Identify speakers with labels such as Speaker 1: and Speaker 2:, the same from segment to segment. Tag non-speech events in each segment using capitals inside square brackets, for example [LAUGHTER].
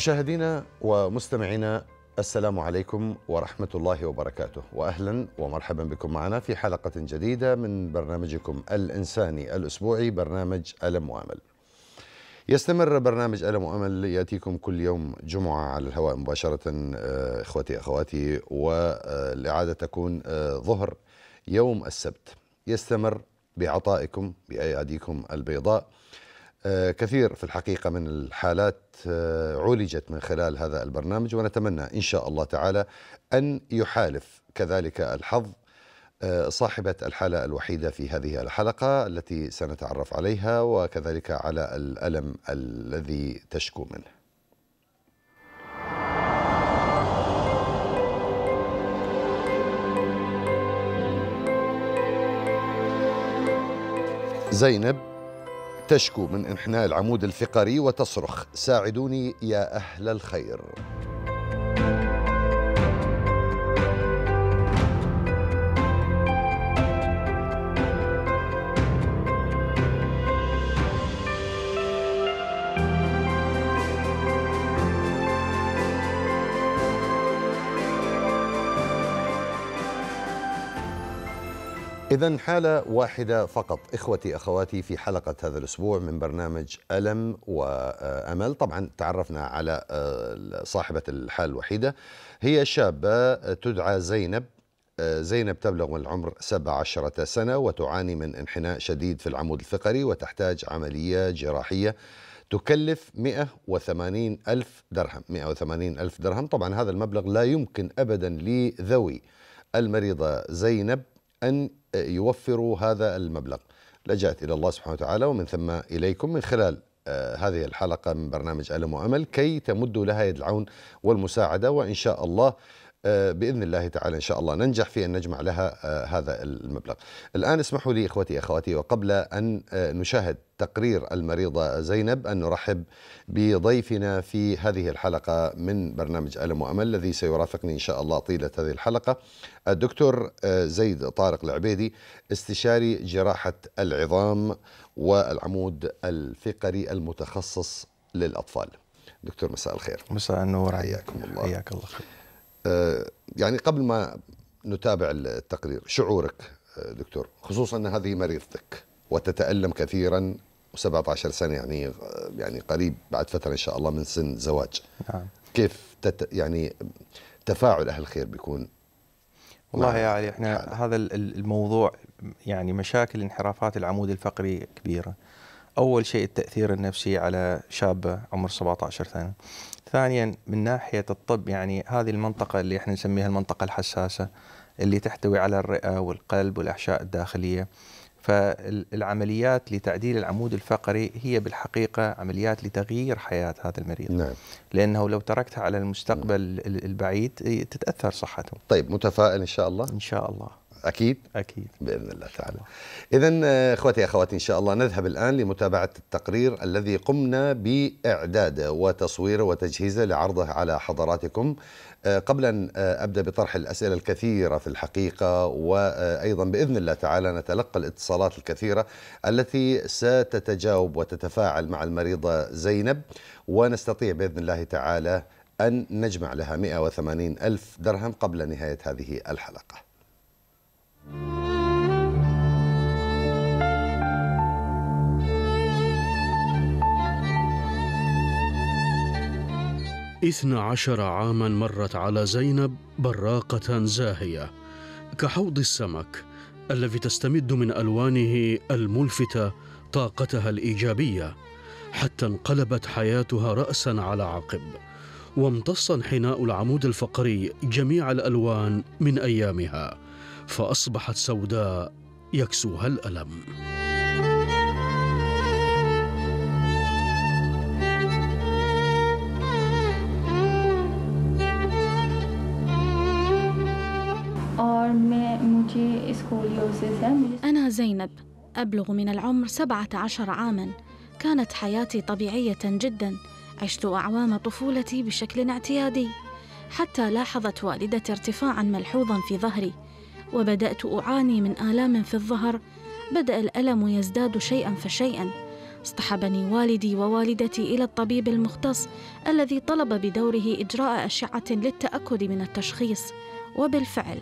Speaker 1: مشاهدينا ومستمعينا السلام عليكم ورحمة الله وبركاته وأهلا ومرحبا بكم معنا في حلقة جديدة من برنامجكم الإنساني الأسبوعي برنامج ألم وأمل يستمر برنامج ألم وأمل يأتيكم كل يوم جمعة على الهواء مباشرة آه، إخوتي أخواتي والإعادة تكون آه، ظهر يوم السبت يستمر بعطائكم بأياديكم البيضاء آه، كثير في الحقيقة من الحالات آه، عولجت من خلال هذا البرنامج ونتمنى إن شاء الله تعالى أن يحالف كذلك الحظ آه، صاحبة الحالة الوحيدة في هذه الحلقة التي سنتعرف عليها وكذلك على الألم الذي تشكو منه زينب تشكو من انحناء العمود الفقري وتصرخ ساعدوني يا أهل الخير إذا حالة واحدة فقط إخوتي أخواتي في حلقة هذا الأسبوع من برنامج ألم وأمل طبعا تعرفنا على آه، صاحبة الحالة الوحيدة هي شابة تدعى زينب آه، زينب تبلغ من العمر 17 سنة وتعاني من انحناء شديد في العمود الفقري وتحتاج عملية جراحية تكلف 180 ألف درهم 180 ألف درهم طبعا هذا المبلغ لا يمكن أبدا لذوي المريضة زينب أن يوفروا هذا المبلغ لجأت إلى الله سبحانه وتعالى ومن ثم إليكم من خلال آه، هذه الحلقة من برنامج ألم وأمل كي تمدوا لها يد العون والمساعدة وإن شاء الله آه، باذن الله تعالى ان شاء الله ننجح في ان نجمع لها آه، هذا المبلغ. الان اسمحوا لي اخوتي اخواتي وقبل ان آه، نشاهد تقرير المريضه زينب ان نرحب بضيفنا في هذه الحلقه من برنامج الم وامل الذي سيرافقني ان شاء الله طيله هذه الحلقه الدكتور زيد طارق العبيدي استشاري جراحه العظام والعمود الفقري المتخصص للاطفال. دكتور مساء الخير.
Speaker 2: مساء النور حياكم الله. حياك الله خير.
Speaker 1: آه، يعني قبل ما نتابع التقرير شعورك آه، دكتور خصوصا ان هذه مريضتك وتتالم كثيرا و17 سنه يعني آه، يعني قريب بعد فتره ان شاء الله من سن زواج نعم. كيف تت يعني تفاعل اهل الخير بيكون والله
Speaker 2: يا علي احنا حالة. هذا الموضوع يعني مشاكل انحرافات العمود الفقري كبيره اول شيء التاثير النفسي على شابه عمر 17 سنه ثانيا من ناحيه الطب يعني هذه المنطقه اللي احنا نسميها المنطقه الحساسه اللي تحتوي على الرئه والقلب والاحشاء الداخليه فالعمليات لتعديل العمود الفقري هي بالحقيقة عمليات لتغيير حياة هذا المريض نعم. لأنه لو تركتها على نعم. المستقبل نعم. البعيد تتأثر صحته طيب متفائل إن شاء الله إن شاء الله اكيد اكيد باذن الله تعالى
Speaker 1: اذا آه، أخواتي اخواتي ان شاء الله نذهب الان لمتابعه التقرير الذي قمنا باعداده وتصويره وتجهيزه لعرضه على حضراتكم آه، قبل ان آه، ابدا بطرح الاسئله الكثيره في الحقيقه وايضا باذن الله تعالى نتلقى الاتصالات الكثيره التي ستتجاوب وتتفاعل مع المريضه زينب ونستطيع باذن الله تعالى أن نجمع لها 180 ألف درهم قبل نهاية هذه الحلقة
Speaker 2: اثنا عشر عاما مرت على زينب براقة زاهية كحوض السمك الذي تستمد من ألوانه الملفتة طاقتها الإيجابية حتى انقلبت حياتها رأسا على عقب وامتص انحناء العمود الفقري جميع الألوان من أيامها فأصبحت سوداء يكسوها الألم
Speaker 3: أنا زينب أبلغ من العمر 17 عاماً كانت حياتي طبيعية جداً عشت أعوام طفولتي بشكل اعتيادي حتى لاحظت والدتي ارتفاعاً ملحوظاً في ظهري وبدأت أعاني من آلام في الظهر بدأ الألم يزداد شيئا فشيئا اصطحبني والدي ووالدتي إلى الطبيب المختص الذي طلب بدوره إجراء أشعة للتأكد من التشخيص وبالفعل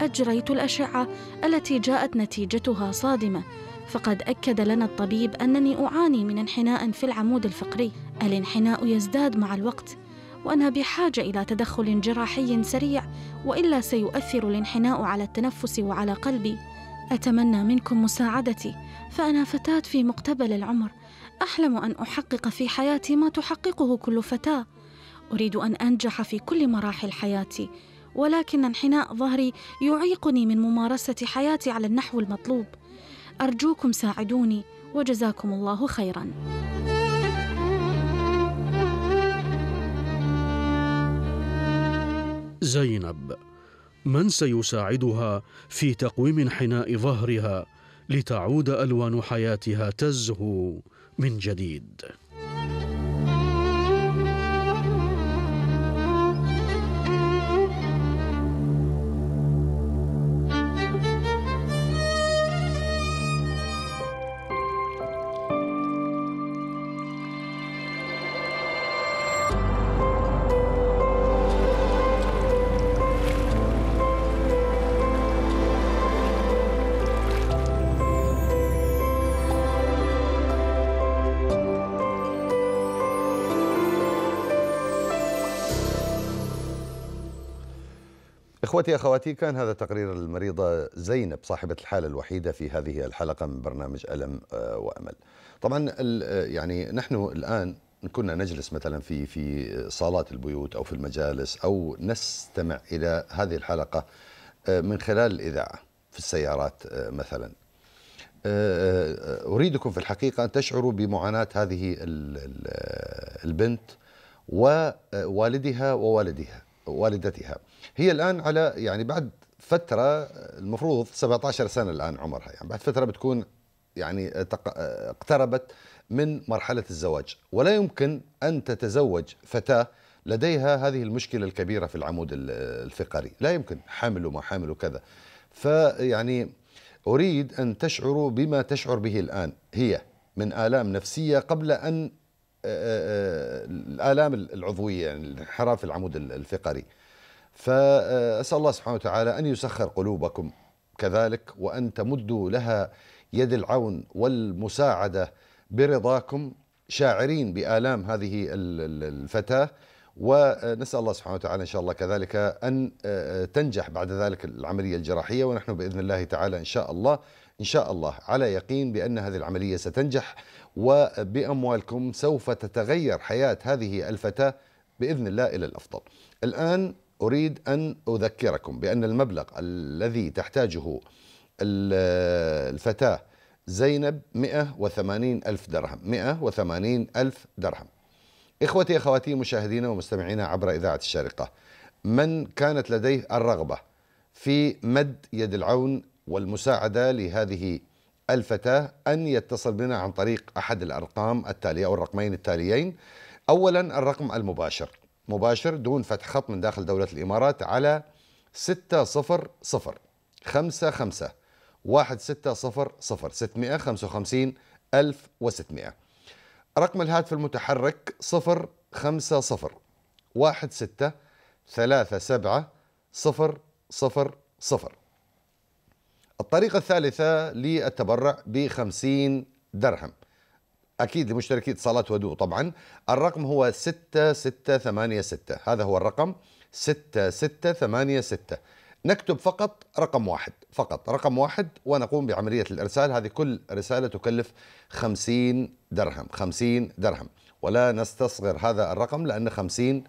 Speaker 3: أجريت الأشعة التي جاءت نتيجتها صادمة فقد أكد لنا الطبيب أنني أعاني من انحناء في العمود الفقري الانحناء يزداد مع الوقت وأنها بحاجة إلى تدخل جراحي سريع وإلا سيؤثر الانحناء على التنفس وعلى قلبي أتمنى منكم مساعدتي فأنا فتاة في مقتبل العمر أحلم أن أحقق في حياتي ما تحققه كل فتاة أريد أن أنجح في كل مراحل حياتي ولكن انحناء ظهري يعيقني من ممارسة حياتي على النحو المطلوب أرجوكم ساعدوني وجزاكم الله خيراً
Speaker 2: زينب من سيساعدها في تقويم انحناء ظهرها لتعود الوان حياتها تزهو من جديد
Speaker 1: إخوتي أخواتي كان هذا تقرير المريضة زينب صاحبة الحالة الوحيدة في هذه الحلقة من برنامج ألم آه، وأمل طبعا آه، يعني نحن الآن كنا نجلس مثلا في في صالات البيوت أو في المجالس أو نستمع إلى هذه الحلقة آه، من خلال الإذاعة في السيارات مثلا أريدكم في الحقيقة أن تشعروا بمعاناة هذه البنت ووالدها ووالدها والدتها هي الان على يعني بعد فتره المفروض 17 سنه الان عمرها يعني بعد فتره بتكون يعني اقتربت من مرحله الزواج ولا يمكن ان تتزوج فتاه لديها هذه المشكله الكبيره في العمود الفقري لا يمكن حمل وما حمل وكذا فيعني اريد ان تشعروا بما تشعر به الان هي من الام نفسيه قبل ان الالام العضويه يعني انحراف العمود الفقري فأسأل الله سبحانه وتعالى أن يسخر قلوبكم كذلك وأن تمدوا لها يد العون والمساعدة برضاكم شاعرين بآلام هذه الفتاة ونسأل الله سبحانه وتعالى إن شاء الله كذلك أن آه، آه، تنجح بعد ذلك العملية الجراحية ونحن بإذن الله تعالى إن شاء الله إن شاء الله على يقين بأن هذه العملية ستنجح وبأموالكم سوف تتغير حياة هذه الفتاة بإذن الله إلى الأفضل الآن أريد أن أذكركم بأن المبلغ الذي تحتاجه الفتاة زينب 180 ألف درهم 180 ألف درهم إخوتي أخواتي مشاهدينا ومستمعينا عبر إذاعة الشارقة من كانت لديه الرغبة في مد يد العون والمساعدة لهذه الفتاة أن يتصل بنا عن طريق أحد الأرقام التالية أو الرقمين التاليين أولا الرقم المباشر مباشر دون فتح خط من داخل دولة الإمارات على 600 55 1600 655 1600 رقم الهاتف المتحرك 050 16 37 000 الطريقة الثالثة للتبرع بخمسين درهم أكيد لمشتركي اتصالات ودوء طبعا الرقم هو 6686 هذا هو الرقم 6686 نكتب فقط رقم واحد فقط رقم واحد ونقوم بعملية الإرسال هذه كل رسالة تكلف 50 درهم 50 درهم ولا نستصغر هذا الرقم لأن 50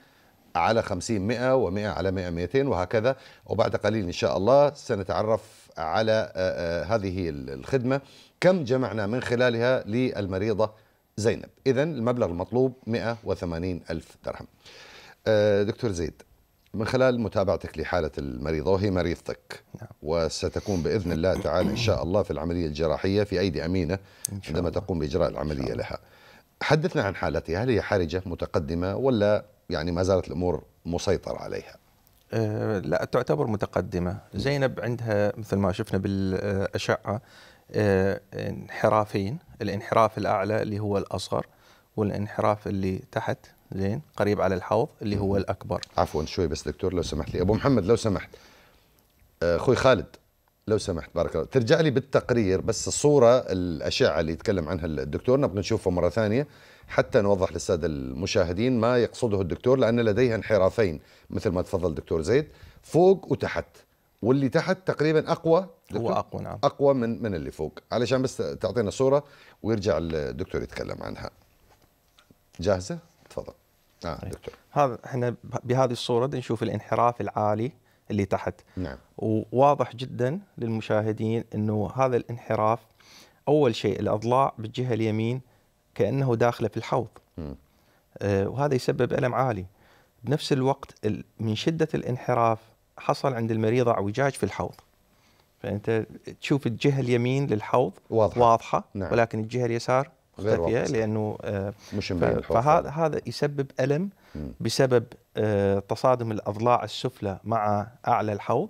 Speaker 1: على 50 100 و100 على 100 200 وهكذا وبعد قليل إن شاء الله سنتعرف على آه، آه، هذه الخدمة كم جمعنا من خلالها للمريضة زينب إذا المبلغ المطلوب 180 ألف درهم أه، دكتور زيد من خلال متابعتك لحالة المريضة وهي مريضتك نعم. وستكون بإذن الله تعالى إن شاء الله في العملية الجراحية في أيدي أمينة عندما تقوم بإجراء العملية لها حدثنا عن حالتها هل هي حرجة متقدمة ولا يعني ما زالت الأمور مسيطرة عليها
Speaker 2: أه، لا تعتبر متقدمة زينب عندها مثل ما شفنا بالأشعة آه، انحرافين الانحراف الاعلى اللي هو الاصغر والانحراف اللي تحت زين قريب على الحوض اللي هو الاكبر
Speaker 1: عفوا شوي بس دكتور لو سمحت لي ابو محمد لو سمحت آه، اخوي خالد لو سمحت بارك الله ترجع لي بالتقرير بس الصوره الاشعه اللي يتكلم عنها الدكتور نبغى نشوفها مره ثانيه حتى نوضح للساده المشاهدين ما يقصده الدكتور لان لديها انحرافين مثل ما تفضل دكتور زيد فوق وتحت واللي تحت تقريبا اقوى هو اقوى نعم اقوى من من اللي فوق علشان بس تعطينا صوره ويرجع الدكتور يتكلم عنها جاهزه
Speaker 2: تفضل آه طيب. دكتور هذا احنا بهذه الصوره نشوف الانحراف العالي اللي تحت نعم وواضح جدا للمشاهدين انه هذا الانحراف اول شيء الاضلاع بالجهه اليمين كانه داخله في الحوض آه وهذا يسبب الم عالي بنفس الوقت من شده الانحراف حصل عند المريضه اعوجاج في الحوض فانت تشوف الجهه اليمين للحوض واضحه, واضحة نعم. ولكن الجهه اليسار مختفيه لانه آه، مش فهذا هذا يسبب الم بسبب آه، تصادم الاضلاع السفلى مع اعلى الحوض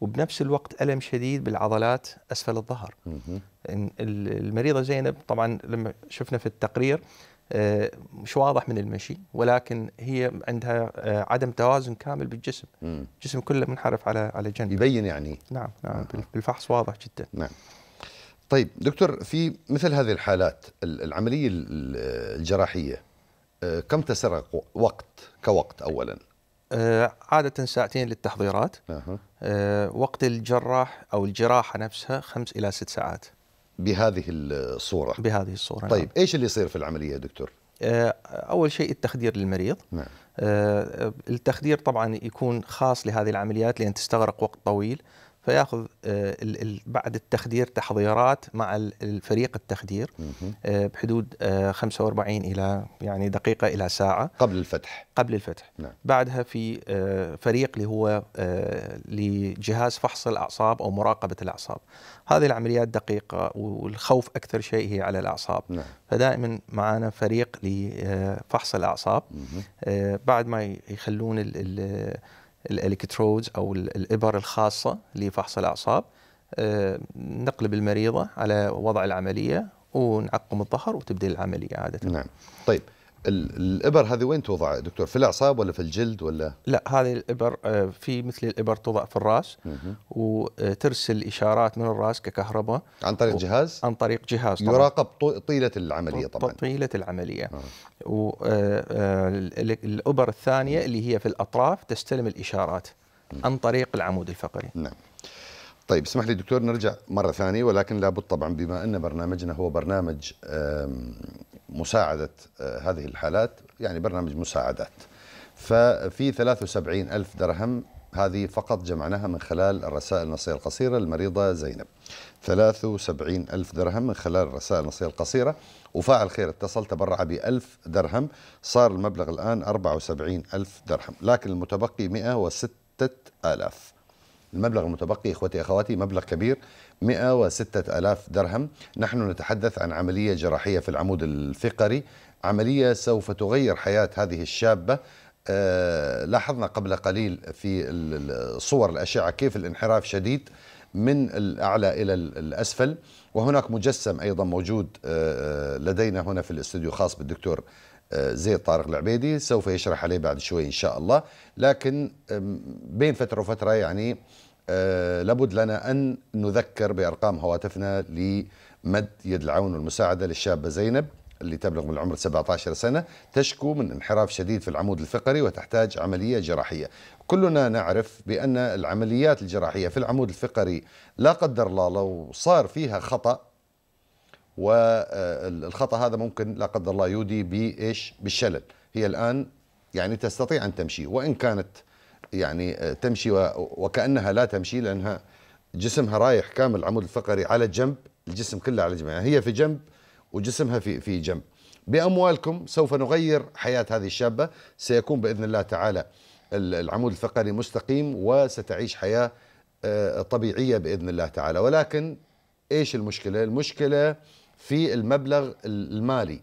Speaker 2: وبنفس الوقت الم شديد بالعضلات اسفل الظهر المريضه زينب طبعا لما شفنا في التقرير آه، مش واضح من المشي ولكن هي عندها آه، عدم توازن كامل بالجسم الجسم كله منحرف على على جنب يبين يعني نعم نعم بالفحص واضح جدا نعم طيب دكتور
Speaker 1: في مثل هذه الحالات العمليه الجراحيه آه، كم تسرق وقت كوقت اولا
Speaker 2: عادة ساعتين للتحضيرات أه. وقت الجراح أو الجراحة نفسها خمس إلى ست ساعات بهذه الصورة بهذه الصورة نعم. طيب نعم.
Speaker 1: إيش اللي يصير في
Speaker 2: العملية دكتور؟ آه، أول شيء التخدير للمريض نعم. آه، التخدير طبعا يكون خاص لهذه العمليات لأن تستغرق وقت طويل فياخذ آه، بعد التخدير تحضيرات مع الفريق التخدير آه، بحدود 45 آه، الى يعني دقيقه الى ساعه قبل الفتح قبل الفتح نعم. بعدها في فريق اللي هو لجهاز فحص الاعصاب او مراقبه الاعصاب هذه العمليات دقيقه والخوف اكثر شيء هي على الاعصاب نعم. فدائما معنا فريق لفحص الاعصاب بعد ما يخلون الالكترودز او الابر الخاصه لفحص الاعصاب آه، نقلب المريضه على وضع العمليه ونعقم الظهر وتبدأ العمليه عاده. نعم. طيب الابر هذه وين توضع دكتور في الاعصاب ولا في الجلد ولا لا هذه الابر آه، في مثل الابر توضع في الراس وترسل اشارات من الراس ككهرباء عن طريق جهاز عن طريق جهاز طبعا. يراقب طيله العمليه طبعا طيله العمليه والابر آه، آه، الثانيه اللي هي في الاطراف تستلم الاشارات عن طريق العمود الفقري نعم
Speaker 1: طيب اسمح لي دكتور نرجع مره ثانيه ولكن لابد طبعا بما ان برنامجنا هو برنامج مساعدة آه، هذه الحالات يعني برنامج مساعدات ففي 73 ألف درهم هذه فقط جمعناها من خلال الرسائل النصية القصيرة المريضة زينب 73 ألف درهم من خلال الرسائل النصية القصيرة وفاعل خير اتصل تبرع ب 1000 درهم صار المبلغ الآن 74 ألف درهم لكن المتبقي 106 ألف المبلغ المتبقي إخوتي أخواتي مبلغ كبير 106 ألاف درهم نحن نتحدث عن عملية جراحية في العمود الفقري عملية سوف تغير حياة هذه الشابة آه، لاحظنا قبل قليل في صور الأشعة كيف الانحراف شديد من الأعلى إلى الأسفل وهناك مجسم أيضا موجود آه، آه، لدينا هنا في الاستوديو خاص بالدكتور زيد طارق العبيدي سوف يشرح عليه بعد شوي إن شاء الله لكن بين فترة وفترة يعني آه، لابد لنا أن نذكر بأرقام هواتفنا لمد يد العون والمساعدة للشابة زينب اللي تبلغ من العمر 17 سنة تشكو من انحراف شديد في العمود الفقري وتحتاج عملية جراحية كلنا نعرف بأن العمليات الجراحية في العمود الفقري لا قدر الله لو صار فيها خطأ والخطأ هذا ممكن لا قدر الله يودي بإيش بالشلل هي الآن يعني تستطيع أن تمشي وإن كانت يعني آه، تمشي وكانها لا تمشي لانها جسمها رايح كامل العمود الفقري على جنب الجسم كله على جنب يعني هي في جنب وجسمها في في جنب باموالكم سوف نغير حياه هذه الشابه سيكون باذن الله تعالى العمود الفقري مستقيم وستعيش حياه آه، طبيعيه باذن الله تعالى ولكن ايش المشكله المشكله في المبلغ المالي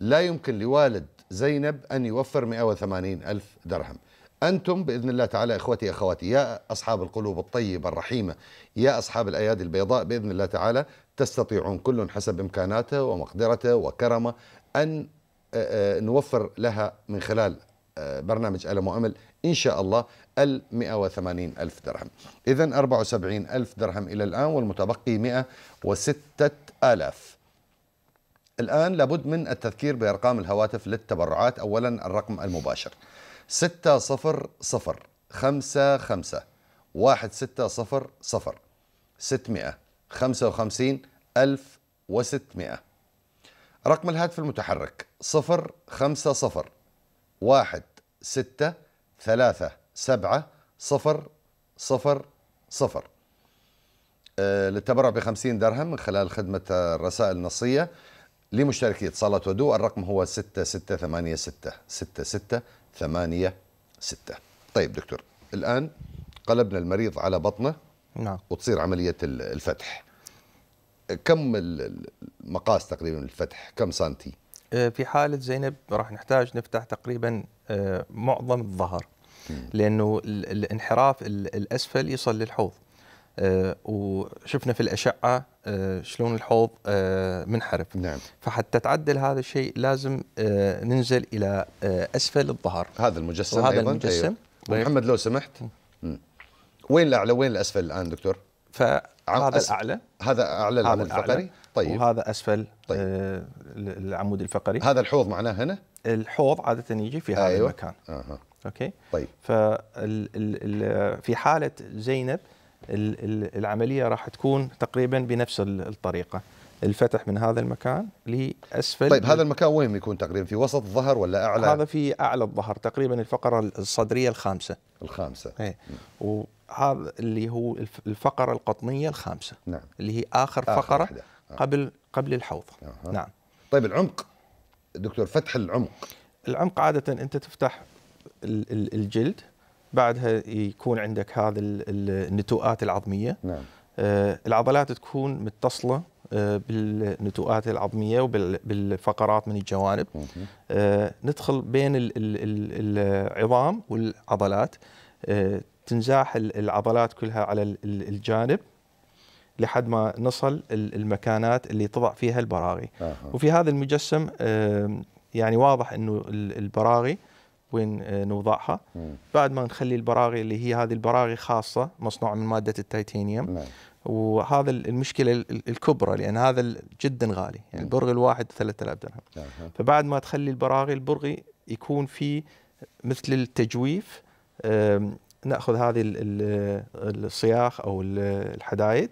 Speaker 1: لا يمكن لوالد زينب ان يوفر 180 الف درهم أنتم بإذن الله تعالى إخوتي أخواتي يا أصحاب القلوب الطيبة الرحيمة يا أصحاب الأيادي البيضاء بإذن الله تعالى تستطيعون كل حسب إمكاناته ومقدرته وكرمه أن آه، آه، نوفر لها من خلال آه، برنامج ألم وأمل إن شاء الله ال 180 ألف درهم إذا 74 ألف درهم إلى الآن والمتبقي 106 آلاف الآن لابد من التذكير بأرقام الهواتف للتبرعات أولا الرقم المباشر ستة صفر صفر خمسة خمسة واحد ستة صفر صفر ستمائة خمسة وخمسين ألف وستمائة رقم الهاتف المتحرك صفر خمسة صفر واحد ستة ثلاثة سبعة صفر صفر صفر آه، للتبرع بخمسين درهم من خلال خدمة الرسائل النصية لمشتركي اتصالات ودو الرقم هو ستة, ستة ثمانية ستة طيب دكتور الآن قلبنا المريض على بطنه نعم وتصير عملية الفتح كم المقاس تقريبا الفتح كم سنتي
Speaker 2: آه، في حالة زينب راح نحتاج نفتح تقريبا آه، معظم الظهر لأنه الانحراف الأسفل يصل للحوض آه، وشفنا في الاشعه آه، شلون الحوض آه، منحرف نعم فحتى تعدل هذا الشيء لازم ننزل الى اسفل الظهر هذا المجسم هذا المجسم أيوة. طيب. محمد لو سمحت وين الاعلى وين الاسفل الان دكتور هذا أس... الاعلى هذا اعلى العمود الفقري طيب وهذا اسفل طيب. العمود الفقري هذا الحوض معناه هنا الحوض عاده يجي في هذا أيوة. المكان آه. اوكي طيب ففي حاله زينب العمليه راح تكون تقريبا بنفس الطريقه الفتح من هذا المكان لاسفل طيب هذا المكان وين يكون تقريبا في وسط الظهر ولا اعلى هذا في اعلى الظهر تقريبا الفقره الصدريه الخامسه الخامسه ايه. وهذا اللي هو الفقره القطنيه الخامسه نعم اللي هي اخر, آخر فقره آه. قبل قبل الحوض آه. نعم طيب العمق دكتور فتح العمق العمق عاده انت تفتح الجلد بعدها يكون عندك هذا النتوءات العظميه نعم. آه، العضلات تكون متصله آه، بالنتوءات العظميه وبالفقرات من الجوانب آه، ندخل بين العظام والعضلات تنزاح العضلات كلها على الجانب لحد ما نصل المكانات اللي تضع فيها البراغي آه. وفي هذا المجسم يعني واضح انه البراغي وين آه، نوضعها بعد ما نخلي البراغي اللي هي هذه البراغي خاصه مصنوعه من ماده التيتانيوم نعم. وهذا المشكله الكبرى لان هذا جدا غالي يعني نعم. البرغي الواحد 3000 درهم فبعد ما تخلي البراغي البرغي يكون في مثل التجويف ناخذ هذه الصياخ او الحدايد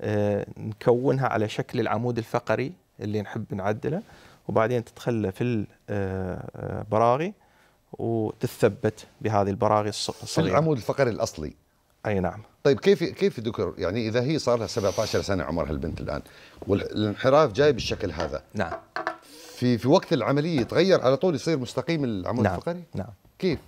Speaker 2: آه، نكونها على شكل العمود الفقري اللي نحب نعدله وبعدين تتخلى في البراغي آه، وتثبت بهذه البراغي الصغيره في العمود الفقري الاصلي اي نعم
Speaker 1: طيب كيف كيف دكتور يعني اذا هي صار لها 17 سنه عمرها البنت الان والانحراف
Speaker 2: جاي بالشكل هذا نعم في في وقت العمليه يتغير على طول يصير مستقيم العمود نعم. الفقري نعم كيف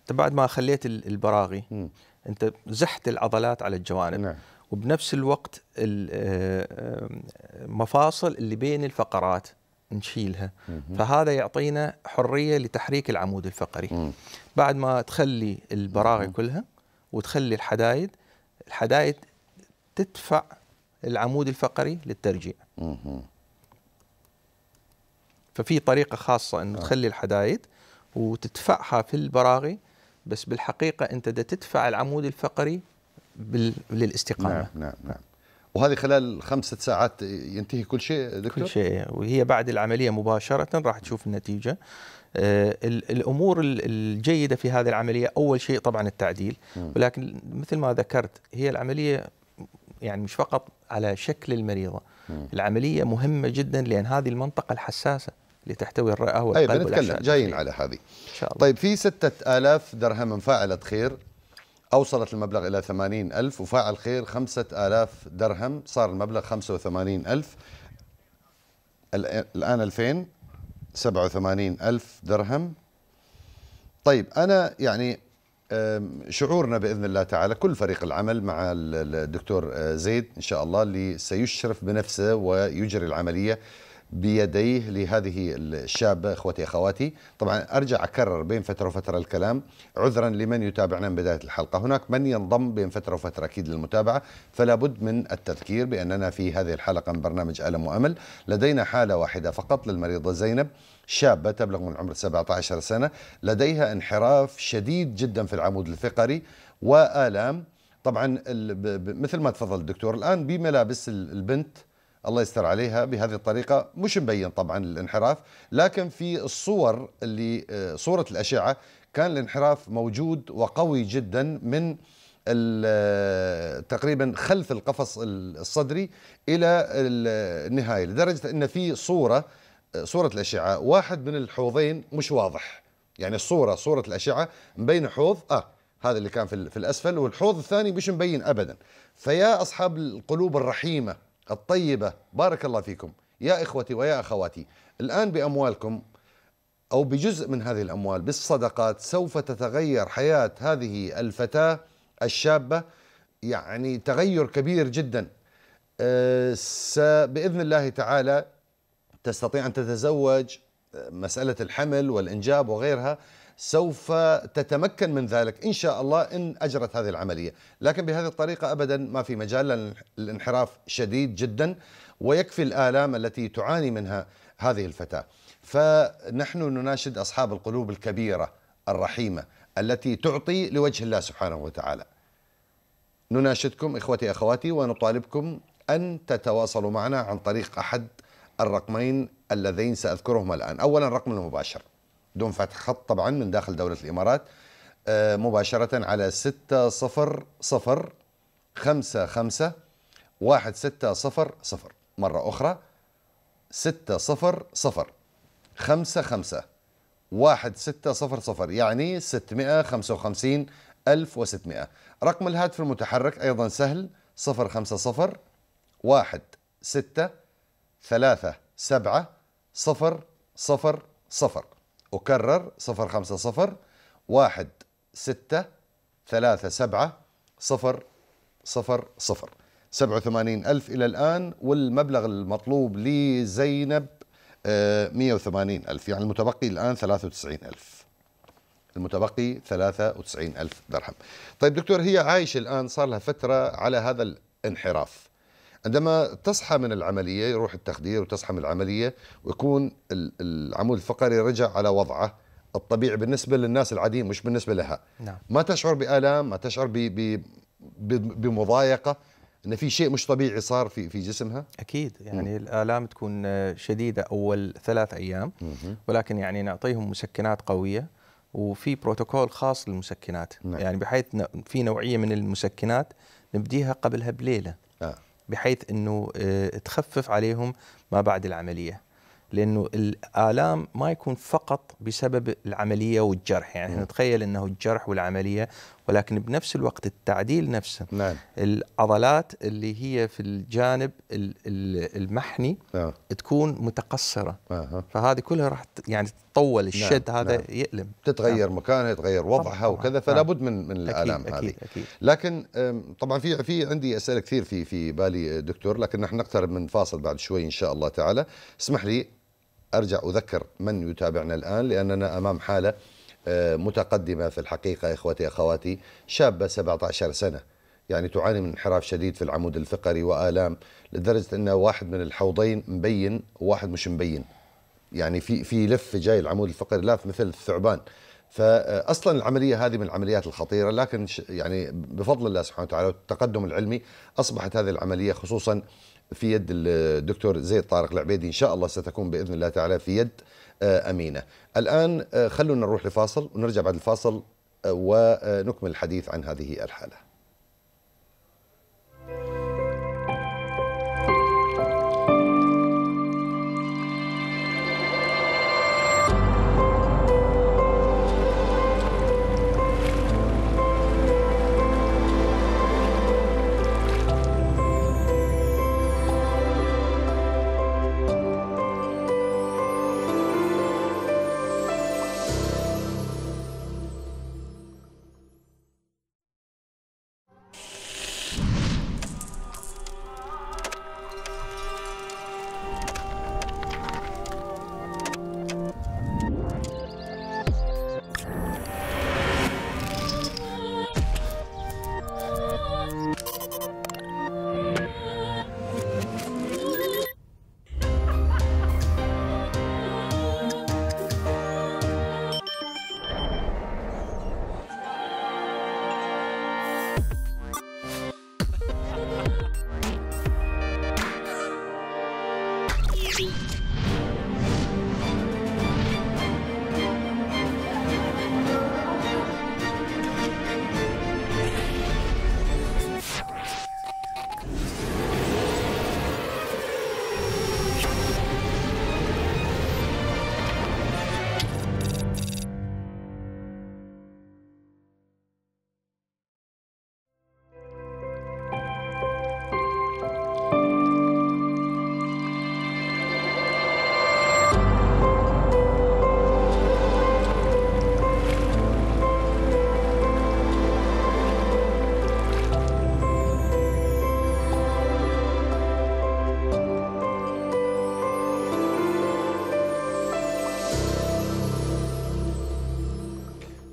Speaker 2: انت بعد ما خليت البراغي م. انت زحت العضلات على الجوانب نعم. وبنفس الوقت المفاصل آه، اللي بين الفقرات نشيلها فهذا يعطينا حريه لتحريك العمود الفقري بعد ما تخلي البراغي كلها وتخلي الحدايد الحدايد تدفع العمود الفقري للترجيع ففي طريقه خاصه انه آه. تخلي الحدايد وتدفعها في البراغي بس بالحقيقه انت دا تدفع العمود الفقري بال... للاستقامه نعم نعم نعم وهذه خلال خمسة ساعات ينتهي كل شيء دكتور؟ كل شيء وهي بعد العملية مباشرة راح تشوف النتيجة آه، الأمور الجيدة في هذه العملية أول شيء طبعا التعديل ولكن مثل ما ذكرت هي العملية يعني مش فقط على شكل المريضة العملية مهمة جدا لأن هذه المنطقة الحساسة اللي تحتوي الرئه والقلب طيب، أي بنتكلم
Speaker 1: جايين على هذه إن شاء الله. طيب في ستة آلاف درهم فاعلة خير أوصلت المبلغ إلى ثمانين ألف وفاعل خير 5000 درهم صار المبلغ وثمانين ألف الآن 2000 وثمانين ألف درهم طيب أنا يعني شعورنا باذن الله تعالى كل فريق العمل مع الدكتور آه، زيد ان شاء الله اللي سيشرف بنفسه ويجري العمليه بيديه لهذه الشابة إخوتي أخواتي طبعا أرجع أكرر بين فترة وفترة الكلام عذرا لمن يتابعنا من بداية الحلقة هناك من ينضم بين فترة وفترة أكيد للمتابعة فلا بد من التذكير بأننا في هذه الحلقة من برنامج ألم وأمل لدينا حالة واحدة فقط للمريضة زينب شابة تبلغ من عمر 17 سنة لديها انحراف شديد جدا في العمود الفقري وآلام طبعا مثل ما تفضل الدكتور الآن بملابس البنت الله يستر عليها بهذه الطريقه مش مبين طبعا الانحراف لكن في الصور اللي آه، صوره الاشعه كان الانحراف موجود وقوي جدا من آه، تقريبا خلف القفص الصدري الى آه، النهايه لدرجه ان في صوره صوره الاشعه واحد من الحوضين مش واضح يعني الصوره صوره الاشعه مبين حوض اه هذا اللي كان في, في الاسفل والحوض الثاني مش مبين ابدا فيا اصحاب القلوب الرحيمه الطيبة بارك الله فيكم يا إخوتي ويا أخواتي الآن بأموالكم أو بجزء من هذه الأموال بالصدقات سوف تتغير حياة هذه الفتاة الشابة يعني تغير كبير جدا أه، بإذن الله تعالى تستطيع أن تتزوج أه، مسألة الحمل والإنجاب وغيرها سوف تتمكن من ذلك إن شاء الله إن أجرت هذه العملية لكن بهذه الطريقة أبدا ما في مجال الانحراف شديد جدا ويكفي الآلام التي تعاني منها هذه الفتاة فنحن نناشد أصحاب القلوب الكبيرة الرحيمة التي تعطي لوجه الله سبحانه وتعالى نناشدكم إخوتي أخواتي ونطالبكم أن تتواصلوا معنا عن طريق أحد الرقمين اللذين سأذكرهما الآن أولا الرقم المباشر دون فتح خط طبعا من داخل دولة الإمارات آه، مباشرة على ستة صفر صفر خمسة خمسة واحد ستة صفر صفر مرة أخرى ستة صفر صفر خمسة خمسة واحد ستة صفر صفر يعني ستمائة خمسة وخمسين ألف وستمائة رقم الهاتف المتحرك أيضا سهل صفر خمسة صفر واحد ستة ثلاثة سبعة صفر صفر صفر, صفر. أكرر واحد 1 6 3 7 0 0 0 87 ألف إلى الآن والمبلغ المطلوب لزينب 180 آه، ألف يعني المتبقي الآن 93 ألف المتبقي 93 ألف درهم طيب دكتور هي عايشة الآن صار لها فترة على هذا الانحراف عندما تصحى من العملية يروح التخدير وتصحى من العملية ويكون العمود الفقري رجع على وضعه الطبيعي بالنسبة للناس العاديين مش بالنسبة لها نعم. ما تشعر بآلام ما تشعر بـ بـ
Speaker 2: بـ بمضايقة ان في شيء مش طبيعي صار في في جسمها اكيد يعني م. الالام تكون شديده اول ثلاث ايام م. ولكن يعني نعطيهم مسكنات قويه وفي بروتوكول خاص للمسكنات نعم. يعني بحيث في نوعيه من المسكنات نبديها قبلها بليله بحيث انه آه، تخفف عليهم ما بعد العمليه لانه الالام ما يكون فقط بسبب العمليه والجرح يعني نعم. نتخيل انه الجرح والعمليه ولكن بنفس الوقت التعديل نفسه نعم. العضلات اللي هي في الجانب المحني آه. تكون متقصره آه. فهذه كلها راح يعني تطول نعم. الشد نعم. هذا نعم. يألم تتغير نعم.
Speaker 1: مكانها يتغير وضعها وكذا فلا نعم. بد من من الالام أكيد هذه أكيد أكيد. لكن طبعا في في عندي اسئله كثير في في بالي دكتور لكن نحن نقترب من فاصل بعد شوي ان شاء الله تعالى اسمح لي ارجع اذكر من يتابعنا الان لاننا امام حاله آه، متقدمة في الحقيقة إخوتي أخواتي شابة 17 سنة يعني تعاني من انحراف شديد في العمود الفقري وآلام لدرجة أن واحد من الحوضين مبين وواحد مش مبين يعني في في لف جاي العمود الفقري لاف مثل الثعبان فاصلا العمليه هذه من العمليات الخطيره لكن يعني بفضل الله سبحانه وتعالى والتقدم العلمي اصبحت هذه العمليه خصوصا في يد الدكتور زيد طارق العبيدي ان شاء الله ستكون باذن الله تعالى في يد آه، امينه. الان آه، خلونا نروح لفاصل ونرجع بعد الفاصل آه، ونكمل الحديث عن هذه الحاله. feet.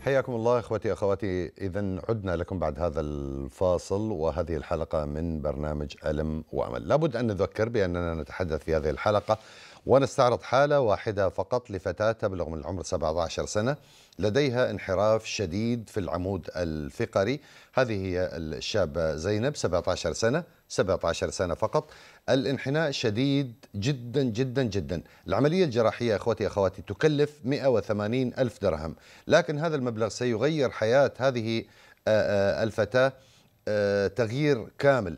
Speaker 1: حياكم الله اخوتي اخواتي اذا عدنا لكم بعد هذا الفاصل وهذه الحلقه من برنامج الم وامل لابد ان نذكر باننا نتحدث في هذه الحلقه ونستعرض حاله واحده فقط لفتاه تبلغ من العمر 17 سنه لديها انحراف شديد في العمود الفقري هذه هي الشابه زينب 17 سنه 17 سنة فقط الانحناء شديد جدا جدا جدا العملية الجراحية أخوتي أخواتي تكلف 180 ألف درهم لكن هذا المبلغ سيغير حياة هذه آه، آه، الفتاة آه، تغيير كامل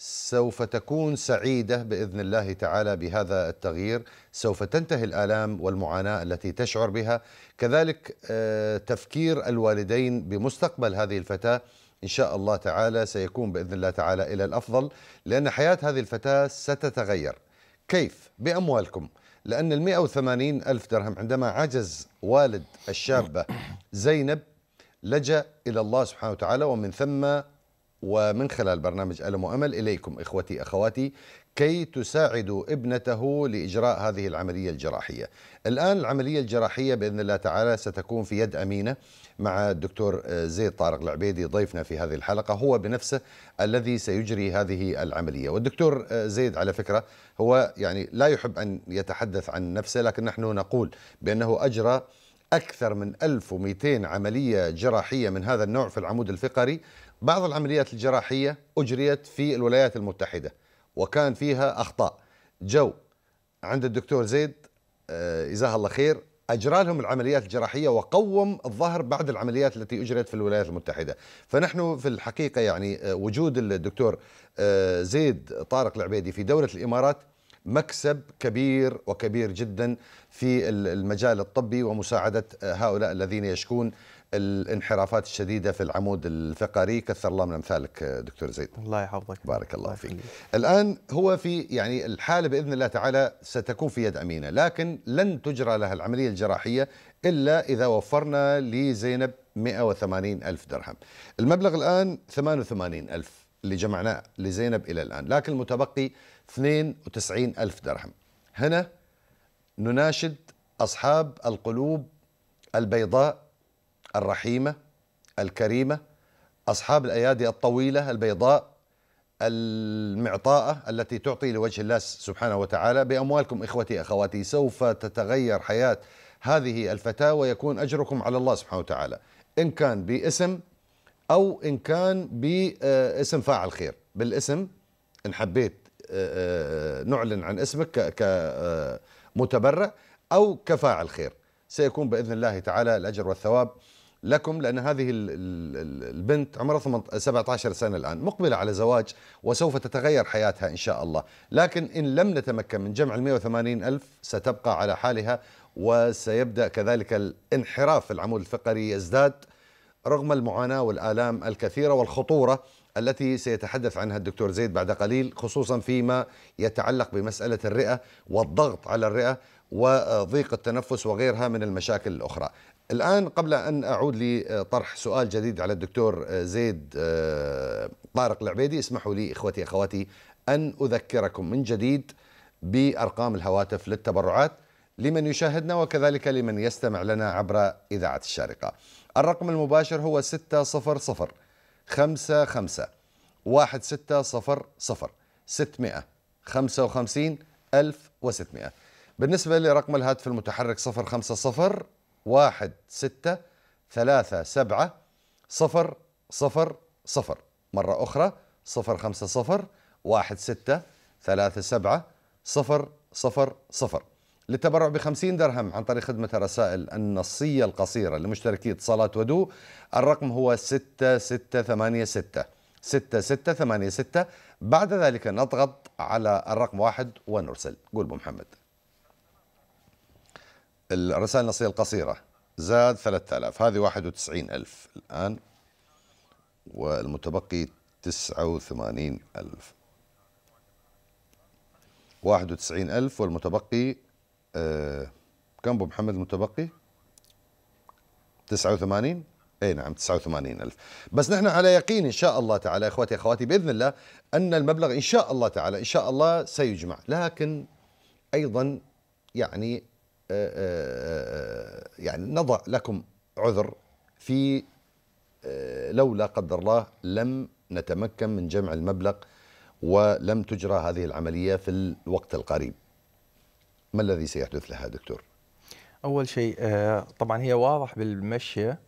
Speaker 1: سوف تكون سعيدة بإذن الله تعالى بهذا التغيير سوف تنتهي الآلام والمعاناة التي تشعر بها كذلك تفكير الوالدين بمستقبل هذه الفتاة إن شاء الله تعالى سيكون بإذن الله تعالى إلى الأفضل لأن حياة هذه الفتاة ستتغير كيف؟ بأموالكم لأن ال 180 ألف درهم عندما عجز والد الشابة زينب لجأ إلى الله سبحانه وتعالى ومن ثم ومن خلال برنامج ألم وأمل إليكم إخوتي أخواتي كي تساعدوا ابنته لإجراء هذه العملية الجراحية الآن العملية الجراحية بإذن الله تعالى ستكون في يد أمينة مع الدكتور آه، زيد طارق العبيدي ضيفنا في هذه الحلقة هو بنفسه الذي سيجري هذه العملية والدكتور آه، زيد على فكرة هو يعني لا يحب أن يتحدث عن نفسه لكن نحن نقول بأنه أجرى أكثر من 1200 عملية جراحية من هذا النوع في العمود الفقري بعض العمليات الجراحية أجريت في الولايات المتحدة وكان فيها أخطاء جو عند الدكتور زيد آه، جزاه الله خير أجرى لهم العمليات الجراحية وقوم الظهر بعد العمليات التي أجريت في الولايات المتحدة فنحن في الحقيقة يعني آه، وجود الدكتور آه، زيد طارق العبيدي في دولة الإمارات مكسب كبير وكبير جدا في المجال الطبي ومساعدة آه، هؤلاء الذين يشكون الانحرافات الشديدة في العمود الفقري كثر الله من أمثالك دكتور زيد الله يحفظك بارك الله, الله فيك الآن هو في يعني الحالة بإذن الله تعالى ستكون في يد أمينة لكن لن تجرى لها العملية الجراحية إلا إذا وفرنا لزينب 180 ألف درهم المبلغ الآن 88 ألف اللي جمعناه لزينب إلى الآن لكن المتبقي 92 ألف درهم هنا نناشد أصحاب القلوب البيضاء الرحيمة الكريمة أصحاب الأيادي الطويلة البيضاء المعطاءة التي تعطي لوجه الله سبحانه وتعالى بأموالكم إخوتي أخواتي سوف تتغير حياة هذه الفتاة ويكون أجركم على الله سبحانه وتعالى إن كان باسم أو إن كان باسم فاعل خير بالاسم إن حبيت آه، آه، نعلن عن اسمك كمتبرع آه، أو كفاعل خير سيكون بإذن الله تعالى الأجر والثواب لكم لأن هذه البنت عمرها 17 سنة الآن مقبلة على زواج وسوف تتغير حياتها إن شاء الله لكن إن لم نتمكن من جمع ال 180 ألف ستبقى على حالها وسيبدأ كذلك الانحراف في العمود الفقري يزداد رغم المعاناة والآلام الكثيرة والخطورة التي سيتحدث عنها الدكتور زيد بعد قليل خصوصا فيما يتعلق بمسألة الرئة والضغط على الرئة وضيق التنفس وغيرها من المشاكل الأخرى الآن قبل أن أعود لطرح سؤال جديد على الدكتور زيد آه، طارق العبيدي اسمحوا لي إخوتي أخواتي أن أذكركم من جديد بأرقام الهواتف للتبرعات لمن يشاهدنا وكذلك لمن يستمع لنا عبر إذاعة الشارقة الرقم المباشر هو 600 55 1600 655 1600 بالنسبة لرقم الهاتف المتحرك 050 واحد ستة ثلاثة سبعة صفر صفر صفر مرة أخرى صفر خمسة صفر واحد ستة ثلاثة سبعة صفر صفر صفر للتبرع بخمسين درهم عن طريق خدمة الرسائل النصية القصيرة لمشتركي اتصالات ودو الرقم هو ستة ستة ثمانية ستة ستة ستة ثمانية ستة بعد ذلك نضغط على الرقم واحد ونرسل قول محمد الرسائل النصية القصيرة زاد 3000 هذه 91000 الآن والمتبقي 89000 91000 والمتبقي آه كم ابو محمد المتبقي؟ 89 اي نعم 89000 بس نحن على يقين ان شاء الله تعالى اخواتي اخواتي باذن الله ان المبلغ ان شاء الله تعالى ان شاء الله سيجمع لكن ايضا يعني آه، آه، آه، يعني نضع لكم عذر في لو لا قدر الله لم نتمكن من جمع المبلغ ولم تجرى هذه العملية في الوقت القريب ما الذي سيحدث لها دكتور؟
Speaker 2: أول شيء طبعا هي واضح بالمشية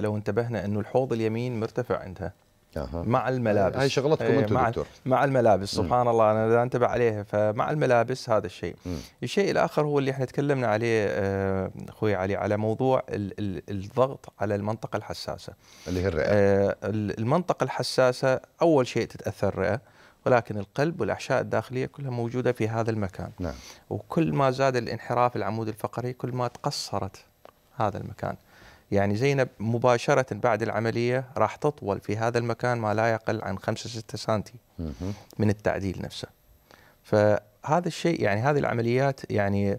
Speaker 2: لو انتبهنا أنه الحوض اليمين مرتفع عندها أه. مع الملابس هاي شغلتكم إيه، انتم مع دكتور مع الملابس سبحان الله انا انتبه عليها فمع الملابس هذا الشيء م. الشيء الاخر هو اللي احنا تكلمنا عليه آه، اخوي علي على موضوع الضغط على المنطقه الحساسه اللي هي الرئه آه، المنطقه الحساسه اول شيء تتاثر الرئه ولكن القلب والاحشاء الداخليه كلها موجوده في هذا المكان نعم. وكل ما زاد الانحراف العمود الفقري كل ما تقصرت هذا المكان يعني زينب مباشرة بعد العملية راح تطول في هذا المكان ما لا يقل عن 5 6 سنتي من التعديل نفسه فهذا الشيء يعني هذه العمليات يعني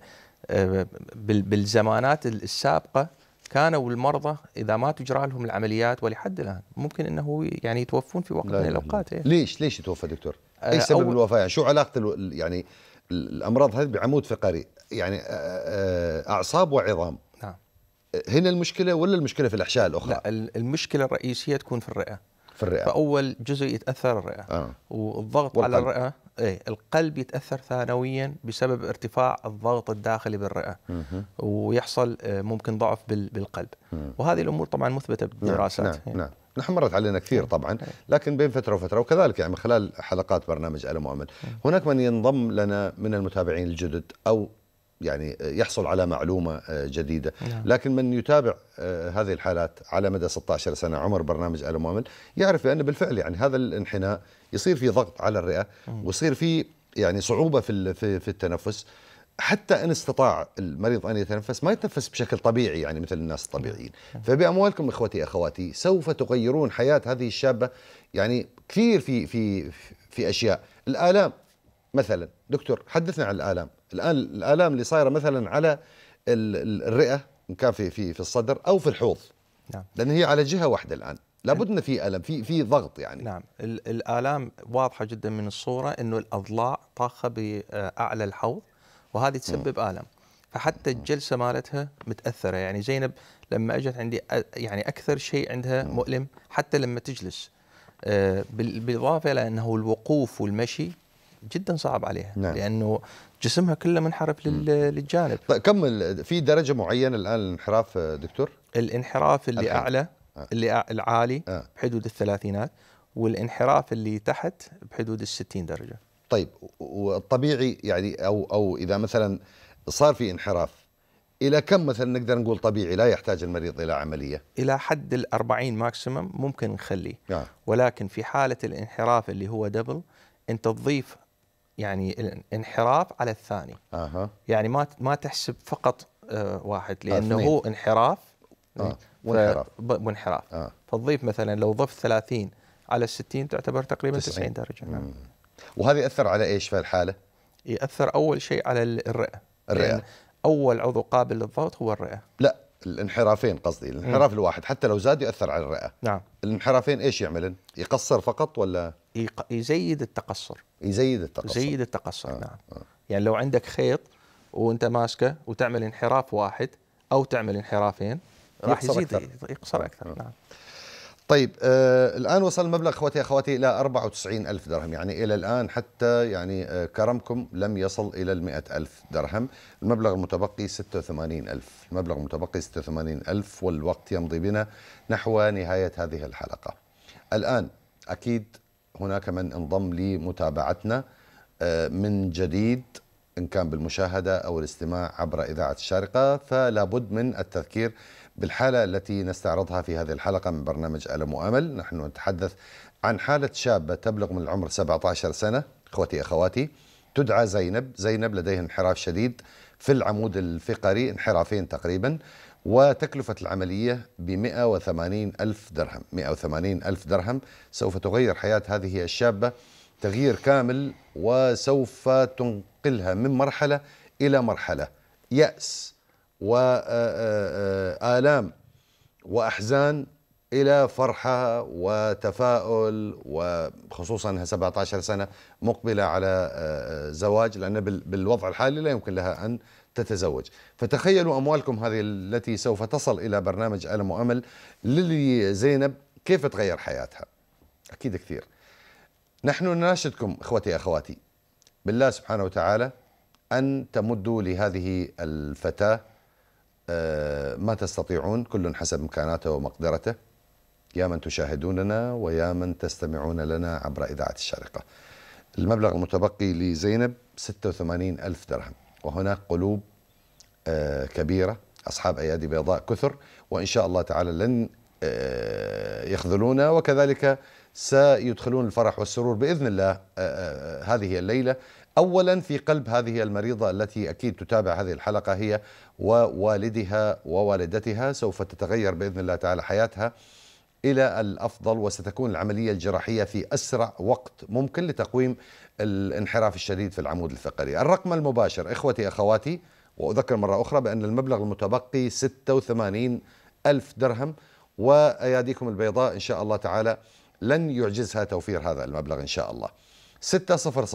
Speaker 2: آه، بالزمانات السابقة كانوا المرضى إذا ما تجرى لهم العمليات ولحد الآن ممكن أنه يعني يتوفون في وقت من الأوقات يعني.
Speaker 1: ليش ليش يتوفى دكتور؟ آه، أي سبب الوفاة يعني شو علاقة يعني الأمراض هذه بعمود فقري يعني آه، أعصاب وعظام هنا المشكله
Speaker 2: ولا المشكله في الاحشاء الاخرى؟ لا المشكله الرئيسيه تكون في الرئه في الرئه فاول جزء يتاثر الرئه آه. والضغط والقلب. على الرئه ايه القلب يتاثر ثانويا بسبب ارتفاع الضغط الداخلي بالرئه مه. ويحصل آه، ممكن ضعف بالقلب مه. وهذه الامور طبعا مثبته بالدراسات نعم. نعم. إيه. نعم.
Speaker 1: نحن مرت علينا كثير إيه. طبعا إيه. لكن بين فتره وفتره وكذلك يعني خلال حلقات برنامج على وأمل هناك من ينضم لنا من المتابعين الجدد او يعني يحصل على معلومه آه، جديده نعم. لكن من يتابع آه، هذه الحالات على مدى 16 سنه عمر برنامج المؤمن يعرف بان بالفعل يعني هذا الانحناء يصير في ضغط على الرئه ويصير في يعني صعوبه في في التنفس حتى ان استطاع المريض ان يتنفس ما يتنفس بشكل طبيعي يعني مثل الناس الطبيعيين فباموالكم اخوتي اخواتي سوف تغيرون حياه هذه الشابه يعني كثير في في في اشياء الالام مثلا دكتور حدثنا عن الآلام الآن الآلام اللي صايرة مثلا على الرئة إن كان في في في الصدر أو في
Speaker 2: الحوض نعم. لأن هي على جهة واحدة الآن لابد أن في ألم في في ضغط يعني نعم الآلام واضحة جدا من الصورة أنه الأضلاع طاخة بأعلى الحوض وهذه تسبب م. ألم فحتى الجلسة مالتها متأثرة يعني زينب لما أجت عندي يعني أكثر شيء عندها مؤلم حتى لما تجلس آه، بالإضافة إلى أنه الوقوف والمشي جدا صعب عليها نعم. لانه جسمها كله منحرف للجانب طيب كم في درجه معينه الان الانحراف آه، دكتور الانحراف اللي الحين. اعلى آه. اللي العالي آه. بحدود الثلاثينات والانحراف اللي تحت بحدود ال درجه طيب والطبيعي يعني او او
Speaker 1: اذا مثلا صار في انحراف الى كم مثلا نقدر نقول طبيعي لا يحتاج المريض الى
Speaker 2: عمليه؟ الى حد ال 40 ماكسيمم ممكن نخليه آه. ولكن في حاله الانحراف اللي هو دبل انت تضيف يعني الانحراف على الثاني أه. يعني ما ما تحسب فقط آه، واحد آه، لانه هو انحراف آه. وانحراف آه. فتضيف مثلا لو ضفت 30 على 60 تعتبر تقريبا 90, 90 درجه مم. نعم. وهذا ياثر على ايش في الحاله؟ ياثر اول شيء على الرئه الرئه اول عضو قابل للضغط هو الرئه
Speaker 1: لا الانحرافين قصدي الانحراف مم. الواحد حتى لو زاد يؤثر على الرئه نعم الانحرافين ايش يعملن يقصر فقط ولا
Speaker 2: يزيد التقصر يزيد التقصر يزيد التقصر آه. نعم آه. يعني لو عندك خيط وانت ماسكه وتعمل انحراف واحد او تعمل انحرافين راح يزيد أكثر. يقصر آه، اكثر آه. نعم
Speaker 1: طيب آه الان وصل المبلغ اخوتي اخواتي الى 94 الف درهم يعني الى الان حتى يعني آه كرمكم لم يصل الى ال الف درهم المبلغ المتبقي 86 الف المبلغ المتبقي 86 الف والوقت يمضي بنا نحو نهايه هذه الحلقه الان اكيد هناك من انضم لمتابعتنا آه، من جديد إن كان بالمشاهدة أو الاستماع عبر إذاعة الشارقة فلا بد من التذكير بالحالة التي نستعرضها في هذه الحلقة من برنامج ألم وأمل نحن نتحدث عن حالة شابة تبلغ من العمر 17 سنة إخوتي أخواتي تدعى زينب زينب لديها انحراف شديد في العمود الفقري انحرافين تقريبا وتكلفة العملية ب 180 ألف درهم 180 ألف درهم سوف تغير حياة هذه الشابة تغيير كامل وسوف تنقلها من مرحلة إلى مرحلة يأس وآلام وأحزان إلى فرحة وتفاؤل وخصوصا أنها 17 سنة مقبلة على زواج لأن بالوضع الحالي لا يمكن لها أن تتزوج فتخيلوا أموالكم هذه التي سوف تصل إلى برنامج ألم وأمل للي زينب كيف تغير حياتها أكيد كثير نحن نناشدكم إخوتي أخواتي بالله سبحانه وتعالى أن تمدوا لهذه الفتاة آه، ما تستطيعون كل حسب إمكاناته ومقدرته يا من تشاهدوننا ويا من تستمعون لنا عبر إذاعة الشارقة المبلغ المتبقي لزينب 86 ألف درهم وهناك قلوب آه، كبيرة أصحاب أيادي بيضاء كثر وإن شاء الله تعالى لن آه، يخذلونا وكذلك سيدخلون الفرح والسرور بإذن الله آه، هذه الليلة أولا في قلب هذه المريضة التي أكيد تتابع هذه الحلقة هي ووالدها ووالدتها سوف تتغير بإذن الله تعالى حياتها إلى الأفضل وستكون العملية الجراحية في أسرع وقت ممكن لتقويم الانحراف الشديد في العمود الفقري الرقم المباشر إخوتي أخواتي وأذكر مرة أخرى بأن المبلغ المتبقي 86 ألف درهم وأياديكم البيضاء إن شاء الله تعالى لن يعجزها توفير هذا المبلغ إن شاء الله 600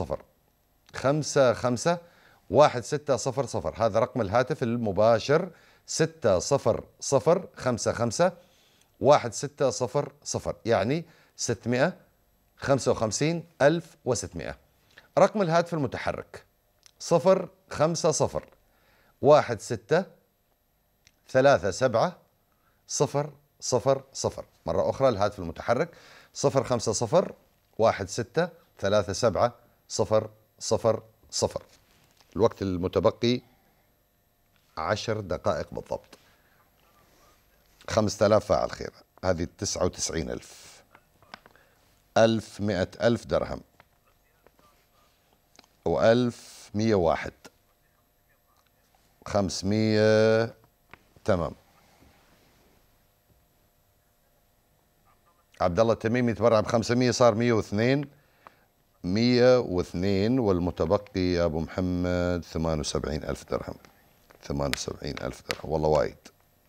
Speaker 1: خمسة خمسة واحد ستة صفر صفر هذا رقم الهاتف المباشر ستة صفر صفر خمسة خمسة صفر يعني وستمائة رقم الهاتف المتحرك ستة ثلاثة سبعة صفر صفر صفر مرة أخرى الهاتف المتحرك صفر خمسة صفر واحد ستة ثلاثة سبعة صفر صفر صفر الوقت المتبقي عشر دقائق بالضبط 5000 فاعل خير هذه 99000 1000 100000 درهم و1101 500 تمام عبد الله التميمي تبرع ب 500 صار 102 102 والمتبقي يا ابو محمد 78000 درهم 78000 درهم والله وايد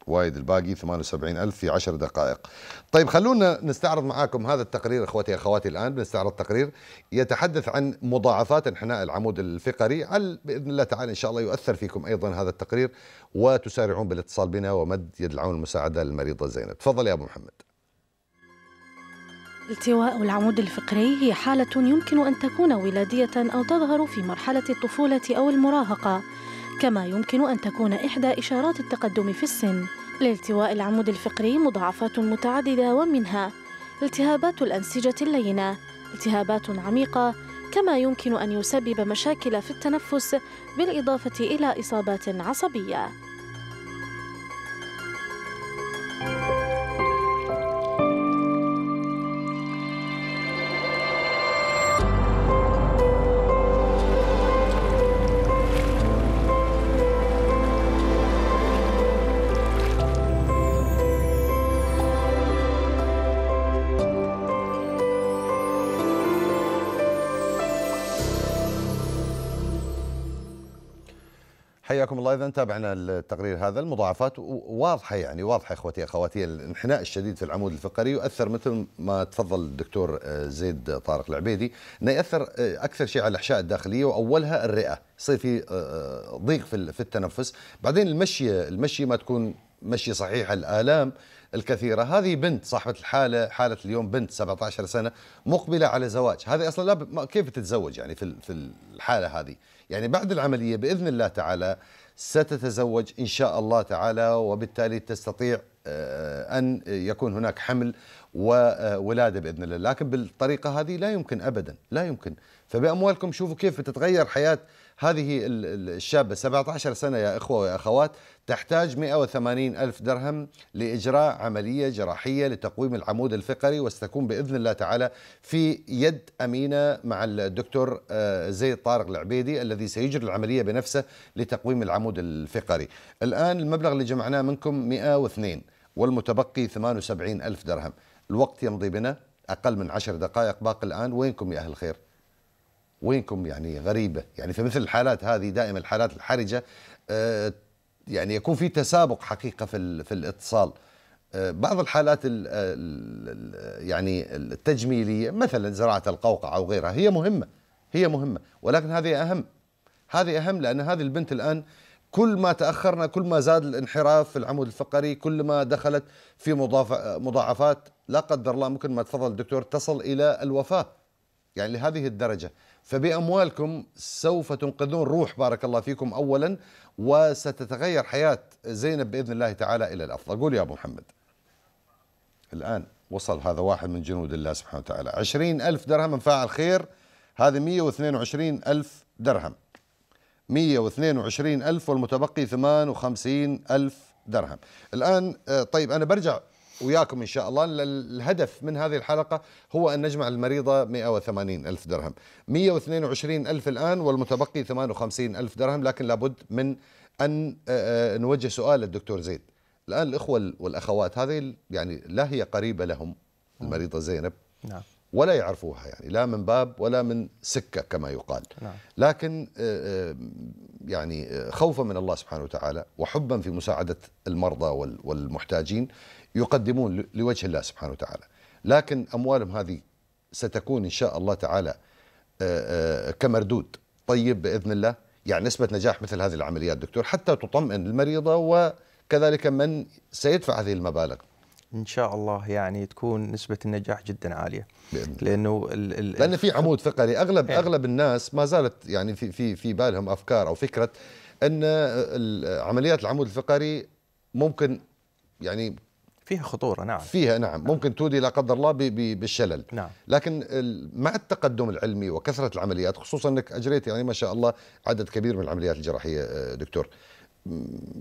Speaker 1: وايد الباقي 78000 في 10 دقائق طيب خلونا نستعرض معاكم هذا التقرير أخواتي اخواتي الان بنستعرض تقرير يتحدث عن مضاعفات انحناء العمود الفقري هل باذن الله تعالى ان شاء الله يؤثر فيكم ايضا هذا التقرير وتسارعون بالاتصال بنا ومد يد العون المساعده للمريضه زينب تفضل يا ابو محمد
Speaker 3: التواء العمود الفقري هي حالة يمكن أن تكون ولادية أو تظهر في مرحلة الطفولة أو المراهقة كما يمكن أن تكون إحدى إشارات التقدم في السن لالتواء العمود الفقري مضاعفات متعددة ومنها التهابات الأنسجة اللينة التهابات عميقة كما يمكن أن يسبب مشاكل في التنفس بالإضافة إلى إصابات عصبية
Speaker 1: حياكم الله اذا تابعنا التقرير هذا المضاعفات واضحه يعني واضحه اخوتي اخواتي الانحناء الشديد في العمود الفقري يؤثر مثل ما تفضل الدكتور آه، زيد طارق العبيدي انه ياثر آه، اكثر شيء على الاحشاء الداخليه واولها الرئه يصير في آه، ضيق في التنفس بعدين المشي المشي ما تكون مشي صحيح الآلام الكثيرة هذه بنت صاحبة الحالة حالة اليوم بنت 17 سنة مقبلة على زواج هذه أصلا لا كيف تتزوج يعني في الحالة هذه يعني بعد العملية بإذن الله تعالى ستتزوج إن شاء الله تعالى وبالتالي تستطيع آه، أن يكون هناك حمل وولادة آه، بإذن الله لكن بالطريقة هذه لا يمكن أبدا لا يمكن فباموالكم شوفوا كيف بتتغير حياه هذه الشابه 17 سنه يا اخوه ويا اخوات تحتاج 180 ألف درهم لإجراء عملية جراحية لتقويم العمود الفقري وستكون بإذن الله تعالى في يد أمينة مع الدكتور آه، زيد طارق العبيدي الذي سيجري العملية بنفسه لتقويم العمود الفقري الآن المبلغ اللي جمعناه منكم 102 والمتبقي 78 ألف درهم الوقت يمضي بنا أقل من 10 دقائق باقي الآن وينكم يا أهل الخير؟ وينكم يعني غريبة يعني في مثل الحالات هذه دائما الحالات الحرجة آه، يعني يكون في تسابق حقيقة في, في الاتصال آه، بعض الحالات الـ يعني التجميلية مثلا زراعة القوقعة أو غيرها هي مهمة هي مهمة ولكن هذه أهم هذه أهم لأن هذه البنت الآن كل ما تأخرنا كل ما زاد الانحراف في العمود الفقري كل ما دخلت في مضاعفات لا قدر الله ممكن ما تفضل الدكتور تصل إلى الوفاة يعني لهذه الدرجة فبأموالكم سوف تنقذون روح بارك الله فيكم أولا وستتغير حياة زينب بإذن الله تعالى إلى الأفضل قول يا أبو محمد الآن وصل هذا واحد من جنود الله سبحانه وتعالى عشرين ألف درهم فاعل خير هذه 122 ألف درهم 122 ألف والمتبقي 58 ألف درهم الآن آه، طيب أنا برجع وياكم إن شاء الله الهدف من هذه الحلقة هو أن نجمع المريضة 180 ألف درهم 122 ألف الآن والمتبقي 58 ألف درهم لكن لابد من أن آه، آه، نوجه سؤال للدكتور زيد الآن الإخوة والأخوات هذه يعني لا هي قريبة لهم نعم. المريضة زينب نعم ولا يعرفوها يعني لا من باب ولا من سكة كما يقال نعم. لكن آه، يعني خوفا من الله سبحانه وتعالى وحبا في مساعدة المرضى والمحتاجين يقدمون لوجه الله سبحانه وتعالى لكن أموالهم هذه ستكون إن شاء الله تعالى آه، آه، كمردود طيب بإذن الله يعني نسبة نجاح مثل
Speaker 2: هذه العمليات دكتور حتى تطمئن المريضة وكذلك من سيدفع هذه المبالغ ان شاء الله يعني تكون نسبه النجاح جدا عاليه بإذن لانه الـ الـ لان في عمود فقري [LAUGHS] اغلب يعني اغلب الناس ما زالت يعني في في في بالهم افكار او فكره
Speaker 1: ان عمليات العمود الفقري ممكن يعني فيها خطورة نعم فيها نعم, نعم. ممكن تودي لا قدر الله بالشلل نعم. لكن مع التقدم العلمي وكثرة العمليات خصوصا أنك أجريت يعني ما شاء الله عدد كبير من العمليات الجراحية آه، دكتور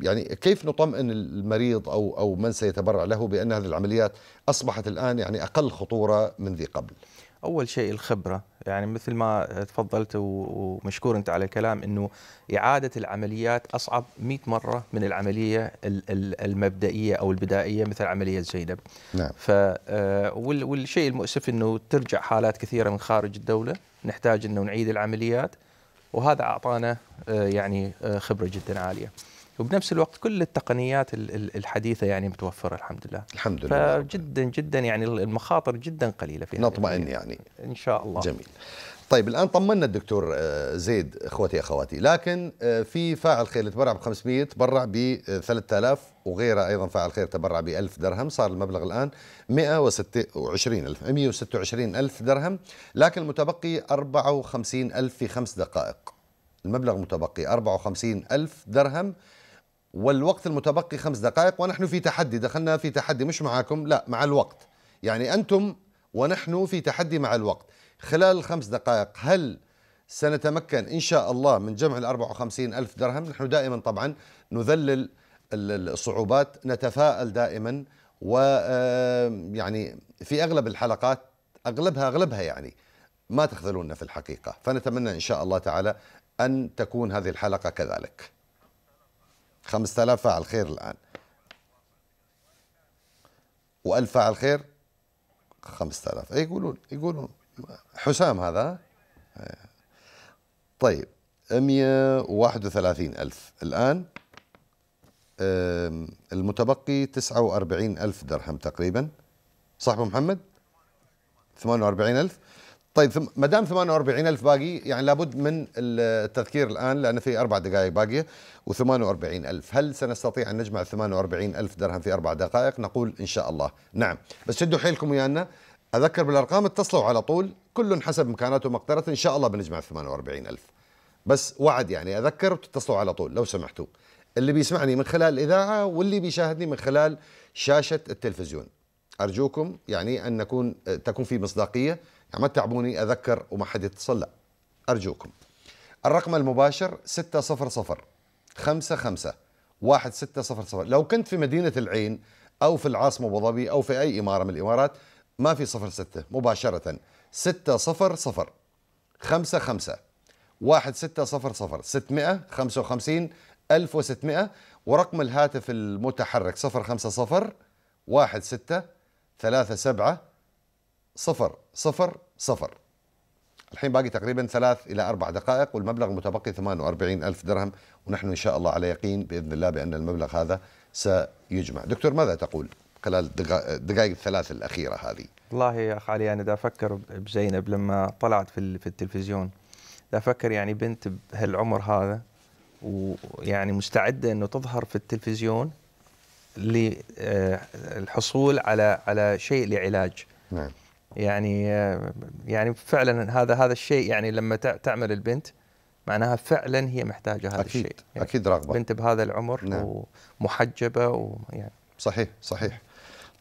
Speaker 1: يعني كيف نطمئن المريض أو, أو من سيتبرع له
Speaker 2: بأن هذه العمليات أصبحت الآن يعني أقل خطورة من ذي قبل اول شيء الخبره يعني مثل ما تفضلت ومشكور انت على الكلام انه اعاده العمليات اصعب 100 مره من العمليه المبدئيه او البدائيه مثل عمليه زينب نعم ف آه، والشيء المؤسف انه ترجع حالات كثيره من خارج الدوله نحتاج انه نعيد العمليات وهذا اعطانا آه، يعني آه، خبره جدا عاليه وبنفس الوقت كل التقنيات الحديثه يعني متوفره الحمد لله الحمد لله فجدا جدا يعني المخاطر جدا قليله في نطمئن يعني ان شاء الله
Speaker 1: جميل طيب الان طمنا الدكتور آه، زيد اخوتي اخواتي لكن آه، في فاعل خير تبرع ب 500 تبرع ب 3000 وغيره ايضا فاعل خير تبرع ب 1000 درهم صار المبلغ الان 126000 126000 درهم لكن المتبقي 54000 في خمس دقائق المبلغ المتبقي 54000 درهم والوقت المتبقي خمس دقائق ونحن في تحدي دخلنا في تحدي مش معاكم لا مع الوقت يعني أنتم ونحن في تحدي مع الوقت خلال الخمس دقائق هل سنتمكن إن شاء الله من جمع ال وخمسين ألف درهم نحن دائما طبعا نذلل الصعوبات نتفائل دائما و يعني في أغلب الحلقات أغلبها أغلبها يعني ما تخذلونا في الحقيقة فنتمنى إن شاء الله تعالى أن تكون هذه الحلقة كذلك 5000 فاعل خير الآن و1000 فاعل خير 5000 اي يقولون يقولون حسام هذا طيب 131000 الآن المتبقي 49000 درهم تقريبا صح ابو محمد 48000 طيب ما دام 48000 باقي يعني لابد من التذكير الان لان في اربع دقائق باقيه و48000 هل سنستطيع ان نجمع 48000 درهم في اربع دقائق نقول ان شاء الله نعم بس شدوا حيلكم ويانا اذكر بالارقام اتصلوا على طول كل حسب امكاناته ومقدرته ان شاء الله بنجمع 48000 بس وعد يعني اذكر وتتصلوا على طول لو سمحتوا اللي بيسمعني من خلال الاذاعه واللي بيشاهدني من خلال شاشه التلفزيون ارجوكم يعني ان نكون تكون في مصداقيه يعني ما تتعبوني اذكر وما حد يتصل لا ارجوكم الرقم المباشر 600 55 1600 لو كنت في مدينه العين او في العاصمه ابو ظبي او في اي اماره من الامارات ما في 06 مباشره 600 55 1600 655 1600 ورقم الهاتف المتحرك 050 16 37 صفر صفر صفر الحين باقي تقريبا ثلاث إلى أربع دقائق والمبلغ المتبقي 48 ألف درهم ونحن إن شاء الله على يقين بإذن الله بأن المبلغ هذا سيجمع دكتور ماذا تقول خلال الدقائق الثلاث الأخيرة هذه
Speaker 2: والله يا أخ علي أنا دا أفكر بزينب لما طلعت في, في التلفزيون دا أفكر يعني بنت بهالعمر هذا ويعني مستعدة أنه تظهر في التلفزيون للحصول آه، على على شيء لعلاج نعم يعني يعني فعلا هذا هذا الشيء يعني لما تعمل البنت معناها فعلا هي محتاجه هذا أكيد الشيء يعني اكيد رغبه بنت بهذا العمر نعم. ومحجبه ويعني صحيح صحيح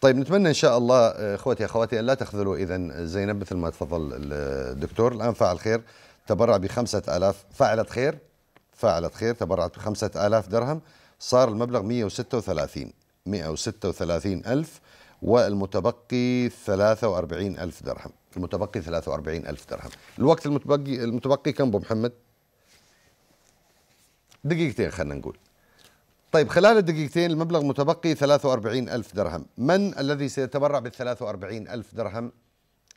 Speaker 1: طيب نتمنى ان شاء الله اخوتي اخواتي ان لا تخذلوا اذا زينب مثل ما تفضل الدكتور الان فاعل خير تبرع ب 5000 فعلت خير فعلت خير تبرعت ب 5000 درهم صار المبلغ 136 136 ألف والمتبقي 43 ألف درهم المتبقي 43 ألف درهم الوقت المتبقي المتبقي كم أبو محمد دقيقتين خلينا نقول طيب خلال الدقيقتين المبلغ متبقي 43 ألف درهم من الذي سيتبرع بال 43 ألف درهم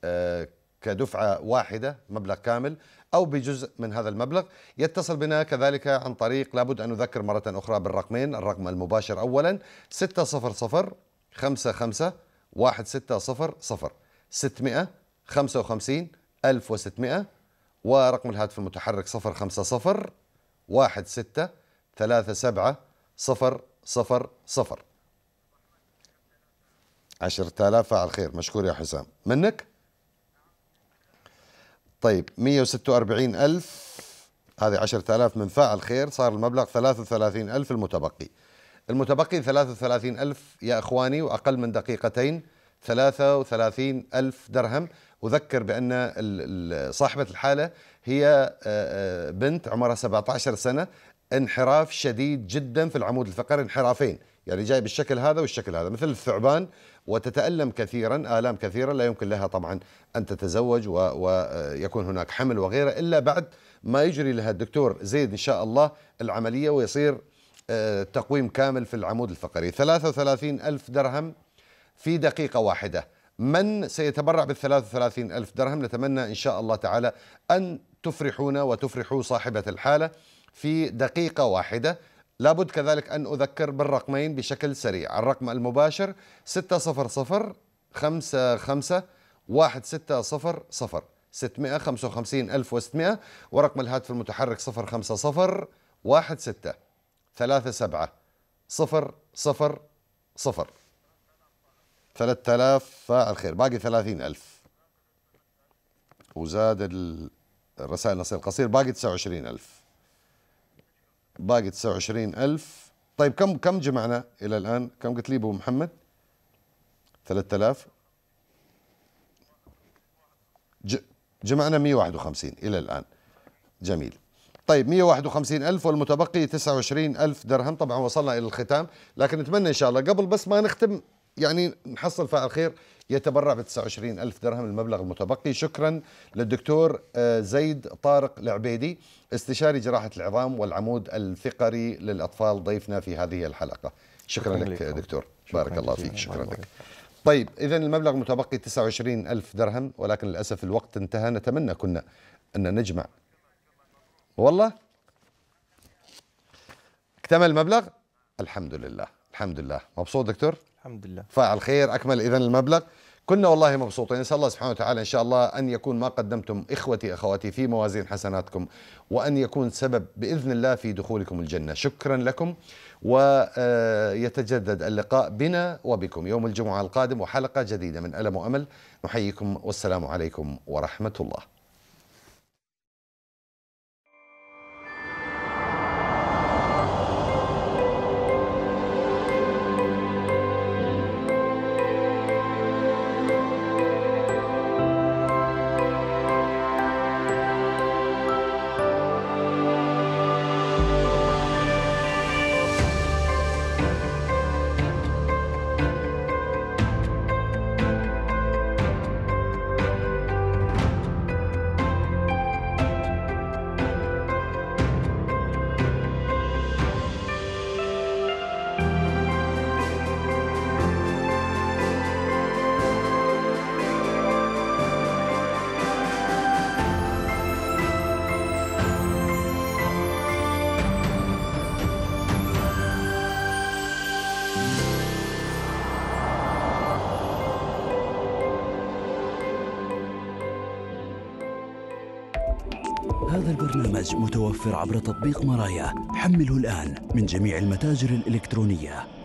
Speaker 1: آه، كدفعة واحدة مبلغ كامل أو بجزء من هذا المبلغ يتصل بنا كذلك عن طريق لابد أن نذكر مرة أخرى بالرقمين الرقم المباشر أولا 600 خمسة خمسة واحد ستة صفر صفر ستمائة خمسة وخمسين ألف وستمائة ورقم الهاتف المتحرك صفر خمسة صفر واحد ستة ثلاثة سبعة صفر صفر صفر عشرة آلاف فعل خير مشكور يا حسام منك طيب وأربعين ألف هذه آلاف من فاعل خير صار المبلغ 33,000 المتبقي المتبقي 33 ألف يا إخواني وأقل من دقيقتين 33 ألف درهم أذكر بأن صاحبة الحالة هي بنت عمرها 17 سنة انحراف شديد جدا في العمود الفقري انحرافين يعني جاي بالشكل هذا والشكل هذا مثل الثعبان وتتألم كثيرا آلام كثيرة لا يمكن لها طبعا أن تتزوج ويكون هناك حمل وغيره إلا بعد ما يجري لها الدكتور زيد إن شاء الله العملية ويصير آه، تقويم كامل في العمود الفقري 33 ألف درهم في دقيقة واحدة من سيتبرع بال 33 ألف درهم نتمنى إن شاء الله تعالى أن تفرحونا وتفرحوا صاحبة الحالة في دقيقة واحدة لابد كذلك أن أذكر بالرقمين بشكل سريع الرقم المباشر 600 55 1600 655 ألف ورقم الهاتف المتحرك 050 16 ثلاثة سبعة صفر صفر صفر ثلاثة آلاف فاعل الخير باقي ثلاثين ألف وزاد الرسائل النصية القصير باقي تسعة وعشرين ألف باقي تسعة وعشرين ألف طيب كم كم جمعنا إلى الآن كم قلت لي أبو محمد ثلاثة آلاف جمعنا مية واحد وخمسين إلى الآن جميل طيب 151 ألف والمتبقي 29 ألف درهم طبعا وصلنا إلى الختام لكن نتمنى إن شاء الله قبل بس ما نختم يعني نحصل فاعل خير يتبرع ب 29 ألف درهم المبلغ المتبقي شكرا للدكتور آه، زيد طارق العبيدي استشاري جراحة العظام والعمود الفقري للأطفال ضيفنا في هذه الحلقة شكرا, لك دكتور شكرا بارك الله فيك شكرا لك طيب إذا المبلغ المتبقي 29 ألف درهم ولكن للأسف الوقت انتهى نتمنى كنا أن نجمع والله اكتمل المبلغ الحمد لله الحمد لله مبسوط دكتور الحمد لله فعل خير اكمل اذا المبلغ كنا والله مبسوطين نسال الله سبحانه وتعالى ان شاء الله ان يكون ما قدمتم اخوتي اخواتي في موازين حسناتكم وان يكون سبب باذن الله في دخولكم الجنه شكرا لكم ويتجدد اللقاء بنا وبكم يوم الجمعه القادم وحلقه جديده من الم وامل نحييكم والسلام عليكم ورحمه الله
Speaker 3: عبر تطبيق مرايا حمله الآن من جميع المتاجر الإلكترونية